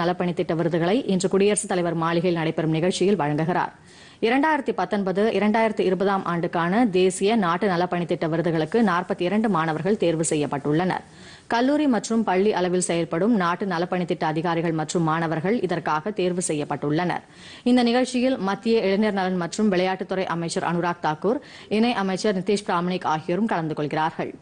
நலப்பணித்திட்ட விருதுகளை இன்று குடியரசுத் தலைவர் மாளிகையில் நடைபெறும் நிகழ்ச்சியில் வழங்குகிறார் இரண்டாயிரத்தி பத்தொன்பது இரண்டாயிரத்தி இருபதாம் ஆண்டுக்கான தேசிய நாட்டு நலப்பணித்திட்ட விருதுகளுக்கு நாற்பத்தி இரண்டு மாணவர்கள் தேர்வு செய்யப்பட்டுள்ளனர் கல்லூரி மற்றும் பள்ளி அளவில் செயல்படும் நாட்டு நலப்பணித்திட்ட அதிகாரிகள் மற்றும் மாணவர்கள் இதற்காக தேர்வு செய்யப்பட்டுள்ளனர் இந்த நிகழ்ச்சியில் மத்திய இளைஞர் நலன் மற்றும் விளையாட்டுத்துறை அமைச்சர் அனுராக் தாக்கூர் இணை அமைச்சர் நிதிஷ் பிராமணிக் ஆகியோரும் கலந்து கொள்கிறார்கள்